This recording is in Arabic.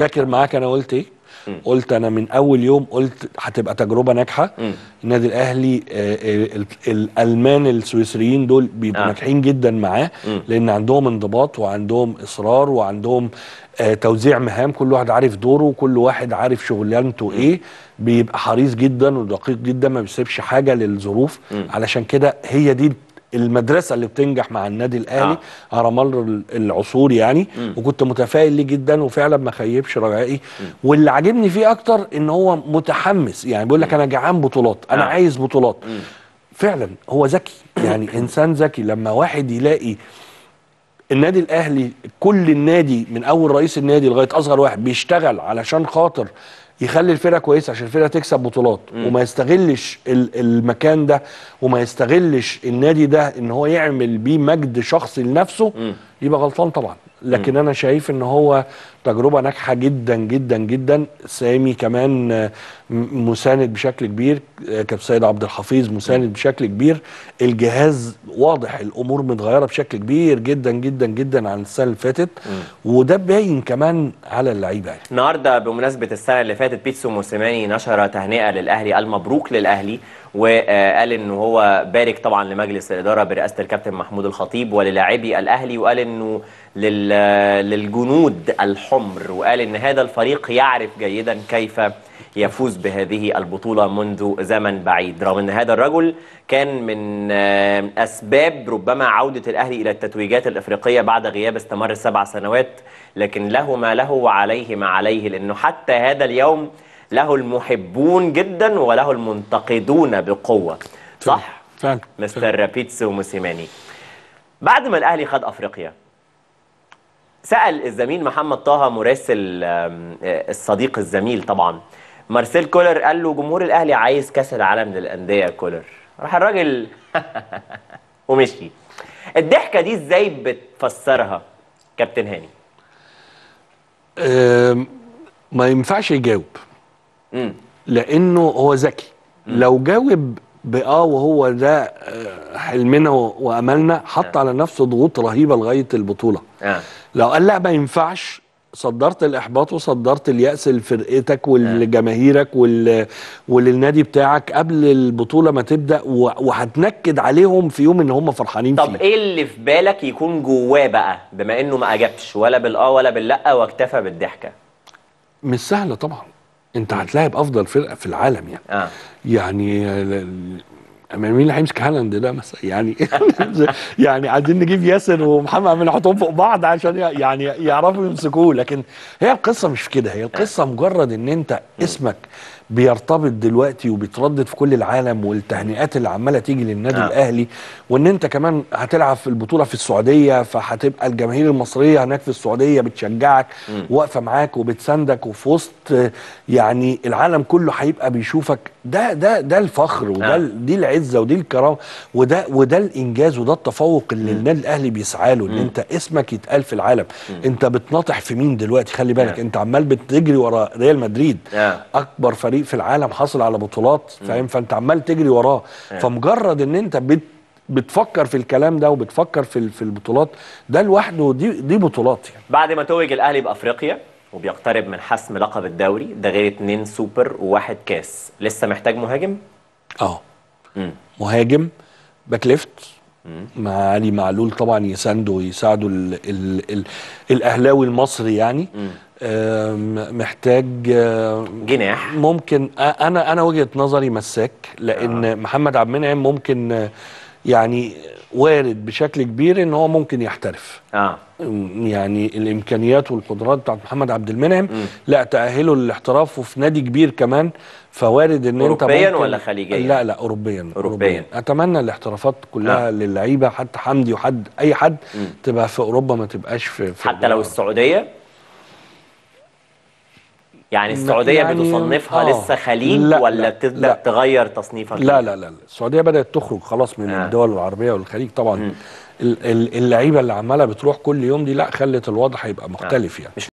فاكر معاك انا قلت ايه؟ قلت انا من اول يوم قلت هتبقى تجربه ناجحه النادي الاهلي آه، آه، الالمان السويسريين دول بيبقوا آه. ناجحين جدا معاه لان عندهم انضباط وعندهم اصرار وعندهم توزيع مهام كل واحد عارف دوره وكل واحد عارف شغلانته ايه بيبقى حريص جدا ودقيق جدا ما بيسيبش حاجه للظروف علشان كده هي دي المدرسه اللي بتنجح مع النادي الاهلي آه. على مر العصور يعني م. وكنت متفائل ليه جدا وفعلا ما خيبش رجائي واللي عاجبني فيه اكتر ان هو متحمس يعني بيقول لك انا جعان بطولات انا آه. عايز بطولات م. فعلا هو ذكي يعني انسان ذكي لما واحد يلاقي النادي الاهلي كل النادي من اول رئيس النادي لغايه اصغر واحد بيشتغل علشان خاطر يخلي الفرقه كويسه عشان الفرقه تكسب بطولات مم. وما يستغلش المكان ده وما يستغلش النادي ده ان هو يعمل بيه مجد شخصي لنفسه مم. يبقى غلطان طبعا لكن م. انا شايف ان هو تجربه ناجحه جدا جدا جدا سامي كمان مساند بشكل كبير كابتن سيد عبد الحفيظ مساند بشكل كبير الجهاز واضح الامور متغيره بشكل كبير جدا جدا جدا عن السنه اللي فاتت وده باين كمان على اللعيبه يعني. النهارده بمناسبه السنه اللي فاتت بيتسو موسيماني نشر تهنئه للاهلي المبروك للاهلي وقال ان هو بارك طبعا لمجلس الاداره برئاسه الكابتن محمود الخطيب وللاعبي الاهلي وقال انه للجنود الحمر وقال ان هذا الفريق يعرف جيدا كيف يفوز بهذه البطولة منذ زمن بعيد رغم أن هذا الرجل كان من آه، أسباب ربما عودة الأهلي إلى التتويجات الإفريقية بعد غياب استمر سبع سنوات لكن له ما له وعليه ما عليه لأنه حتى هذا اليوم له المحبون جدا وله المنتقدون بقوة صح؟ مستر رابيتس وموسيماني بعد ما الأهلي خد أفريقيا سأل الزميل محمد طه مراسل الصديق الزميل طبعا مارسيل كولر قال له جمهور الأهلي عايز كأس العالم للأندية كولر راح الراجل ومشي الضحكة دي ازاي بتفسرها كابتن هاني؟ ما ينفعش يجاوب لانه هو ذكي لو جاوب باه وهو ده آه، حلمنا واملنا حط آه. على نفسه ضغوط رهيبه لغايه البطوله آه. لو قال لا ما ينفعش صدرت الاحباط وصدرت الياس لفرقتك ولجماهيرك وال... وللنادي بتاعك قبل البطوله ما تبدا وهتنكد عليهم في يوم ان هم فرحانين طب فيه طب ايه اللي في بالك يكون جواه بقى بما انه ما اجابش ولا بالاه ولا باللا واكتفى بالضحكه مش سهله طبعا انت هتلاعب افضل فرقه في العالم يعني آه. يعني مين اللي هيمسك هالاند ده مثلا يعني يعني عايزين نجيب ياسر ومحمد نحطهم فوق بعض عشان يعني يعرفوا يمسكوه لكن هي القصه مش كده هي القصه مجرد ان انت اسمك بيرتبط دلوقتي وبيتردد في كل العالم والتهنئات اللي عماله تيجي للنادي آه. الاهلي وان انت كمان هتلعب في البطوله في السعوديه فهتبقى الجماهير المصريه هناك في السعوديه بتشجعك واقفه معاك وبتساندك وفي وسط يعني العالم كله هيبقى بيشوفك ده ده ده الفخر وده آه. دي العزه ودي الكرامه وده وده الانجاز وده التفوق اللي النادي الاهلي بيسعى له ان انت اسمك يتقال في العالم م. انت بتناطح في مين دلوقتي خلي بالك آه. انت عمال بتجري ورا ريال مدريد آه. اكبر فريق فريق في العالم حصل على بطولات فاهم فانت عمال تجري وراه فمجرد ان انت بت بتفكر في الكلام ده وبتفكر في في البطولات ده لوحده دي دي بطولات يعني. بعد ما توج الاهلي بافريقيا وبيقترب من حسم لقب الدوري ده غير اتنين سوبر وواحد كاس لسه محتاج مهاجم اه مهاجم باك ليفت مع علي معلول طبعا يسانده ويساعده الاهلاوي المصري يعني مم. محتاج جناح ممكن انا انا وجهه نظري مساك لان آه. محمد عبد المنعم ممكن يعني وارد بشكل كبير ان هو ممكن يحترف اه يعني الامكانيات والقدرات بتاعت محمد عبد المنعم م. لا تاهله للاحتراف وفي نادي كبير كمان فوارد ان انت اوروبيا ولا خليجيا لا لا اوروبيا اوروبيا, أوروبيا. اتمنى الاحترافات كلها آه. للعيبه حتى حمدي وحد اي حد م. تبقى في اوروبا ما تبقاش في, في حتى لو السعوديه يعني السعوديه يعني بتصنفها آه لسه خليج لا ولا بتبدا تغير تصنيفها لا لا لا السعوديه بدات تخرج خلاص من آه. الدول العربيه والخليج طبعا اللعيبه اللي عماله بتروح كل يوم دي لا خلت الوضع هيبقى آه. مختلف آه. يعني مش